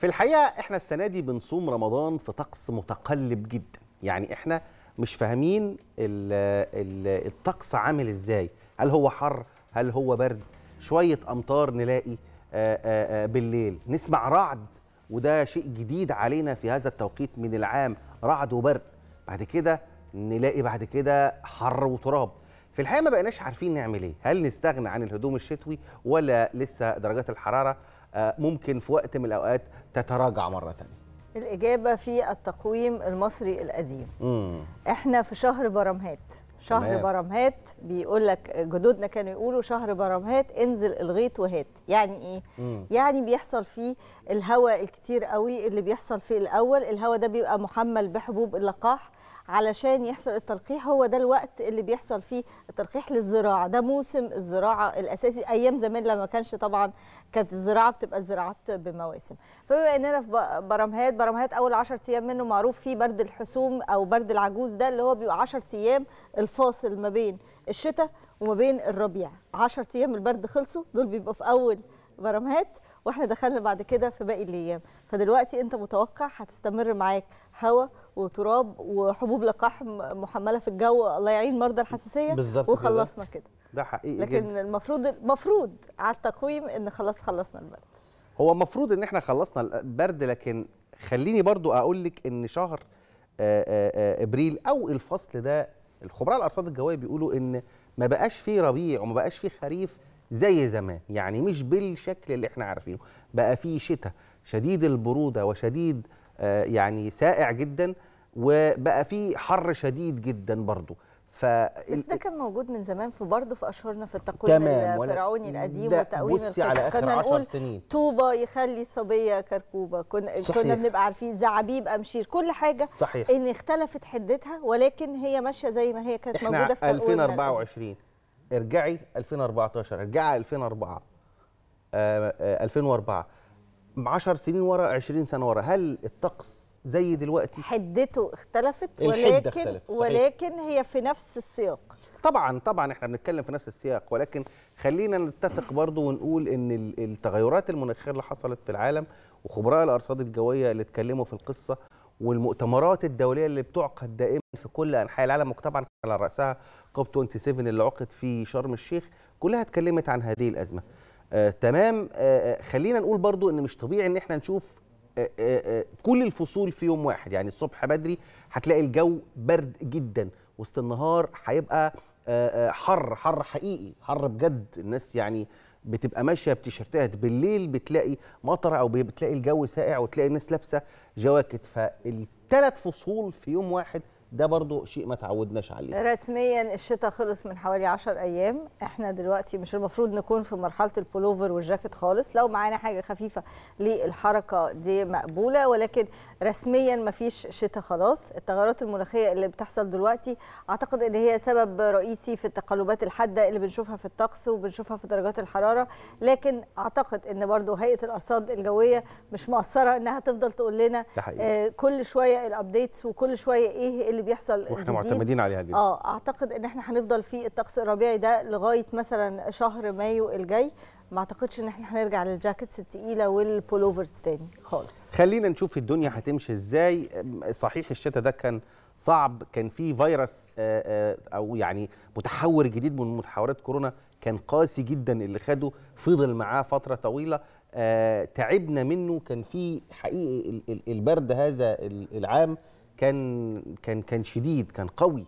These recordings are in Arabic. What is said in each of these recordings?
في الحقيقه احنا السنه دي بنصوم رمضان في طقس متقلب جدا يعني احنا مش فاهمين الطقس عامل ازاي هل هو حر هل هو برد شويه امطار نلاقي آآ آآ بالليل نسمع رعد وده شيء جديد علينا في هذا التوقيت من العام رعد وبرد بعد كده نلاقي بعد كده حر وتراب في الحقيقه ما بقيناش عارفين نعمل ايه هل نستغنى عن الهدوم الشتوي ولا لسه درجات الحراره آه، ممكن في وقت من الاوقات تتراجع مره ثانيه الاجابه في التقويم المصري القديم مم. احنا في شهر برمهات شهر تمام. برمهات بيقول لك جدودنا كانوا يقولوا شهر برمهات انزل الغيط وهات يعني ايه مم. يعني بيحصل فيه الهواء الكتير قوي اللي بيحصل في الاول الهواء ده بيبقى محمل بحبوب اللقاح علشان يحصل التلقيح هو ده الوقت اللي بيحصل فيه التلقيح للزراعه ده موسم الزراعه الاساسي ايام زمان لما كانش طبعا كانت الزراعه بتبقى الزراعات بمواسم فبما اننا في برمهات برمهات اول 10 ايام منه معروف فيه برد الحسوم او برد العجوز ده اللي هو بيبقى 10 ايام الفاصل ما بين الشتاء وما بين الربيع 10 ايام البرد خلصوا دول بيبقوا في اول برامهات واحنا دخلنا بعد كده في باقي الايام فدلوقتي انت متوقع هتستمر معاك هواء وتراب وحبوب لقاح محمله في الجو الله يعين مرضى الحساسيه وخلصنا كده. كده ده حقيقي لكن جدا. المفروض المفروض على التقويم ان خلاص خلصنا البرد هو المفروض ان احنا خلصنا البرد لكن خليني برضو اقول لك ان شهر آه، آه، آه، ابريل او الفصل ده الخبراء الارصاد الجويه بيقولوا ان ما بقاش فيه ربيع وما بقاش فيه خريف زي زمان يعني مش بالشكل اللي احنا عارفينه بقى فيه شتاء شديد البروده وشديد آه، يعني سائع جدا وبقى فيه حر شديد جدا برضه ف بس ده كان موجود من زمان في برضه في اشهرنا في التقويم الفرعوني القديم والتقويم القديم كنا نقول سنين. طوبه يخلي صبيه كركوبه كنا صحيح. كنا بنبقى عارفين زعبيب امشير كل حاجه صحيح. ان اختلفت حدتها ولكن هي ماشيه زي ما هي كانت موجوده في تقويم 2024 ارجعي 2014 ارجعي 2004 آه آه 2004 10 سنين ورا 20 سنه ورا هل الطقس زي دلوقتي حدته اختلفت ولكن اختلفت. ولكن هي في نفس السياق طبعا طبعا احنا بنتكلم في نفس السياق ولكن خلينا نتفق برضو ونقول ان التغيرات المناخيه اللي حصلت في العالم وخبراء الارصاد الجويه اللي اتكلموا في القصه والمؤتمرات الدوليه اللي بتعقد دائما في كل انحاء العالم وطبعا على راسها كوب 27 اللي عقد في شرم الشيخ كلها اتكلمت عن هذه الازمه آه تمام آه, آه، خلينا نقول برضو ان مش طبيعي ان احنا نشوف آه، آه، آه، كل الفصول في يوم واحد يعني الصبح بدري هتلاقي الجو برد جدا وسط النهار هيبقى حر حر حقيقي حر بجد الناس يعني بتبقى ماشيه بتيشيرتات بالليل بتلاقي مطر او بتلاقي الجو ساقع وتلاقي الناس لابسه جواكت فالثلاث فصول في يوم واحد ده برضو شيء ما تعودناش عليه رسميا الشتاء خلص من حوالي 10 ايام احنا دلوقتي مش المفروض نكون في مرحله البولوفر والجاكيت خالص لو معانا حاجه خفيفه للحركه دي مقبوله ولكن رسميا ما فيش شتاء خلاص التغيرات المناخيه اللي بتحصل دلوقتي اعتقد ان هي سبب رئيسي في التقلبات الحاده اللي بنشوفها في الطقس وبنشوفها في درجات الحراره لكن اعتقد ان برضو هيئه الارصاد الجويه مش مقصره انها تفضل تقول لنا آه كل شويه الابديتس وكل شويه ايه اللي اللي بيحصل واحنا معتمدين عليها جدا اه اعتقد ان احنا هنفضل في الطقس الربيعي ده لغايه مثلا شهر مايو الجاي ما اعتقدش ان احنا هنرجع للجاكيتس الثقيله والبولوفرز تاني خالص خلينا نشوف الدنيا هتمشي ازاي صحيح الشتاء ده كان صعب كان في فيروس آه، آه، او يعني متحور جديد من متحورات كورونا كان قاسي جدا اللي خده فضل معاه فتره طويله آه، تعبنا منه كان في حقيقي البرد هذا العام كان كان كان شديد كان قوي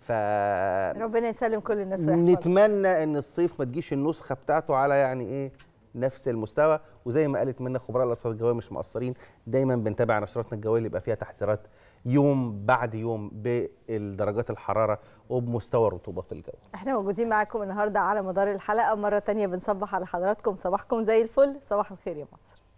ف ربنا يسلم كل الناس ويحفظ. نتمنى ان الصيف ما تجيش النسخه بتاعته على يعني ايه نفس المستوى وزي ما قالت منى خبراء الارصاد الجويه مش مقصرين دايما بنتابع نشراتنا الجويه اللي يبقى فيها تحذيرات يوم بعد يوم بالدرجات الحراره وبمستوى الرطوبه في الجو. احنا موجودين معاكم النهارده على مدار الحلقه مره ثانيه بنصبح على حضراتكم صباحكم زي الفل صباح الخير يا مصر.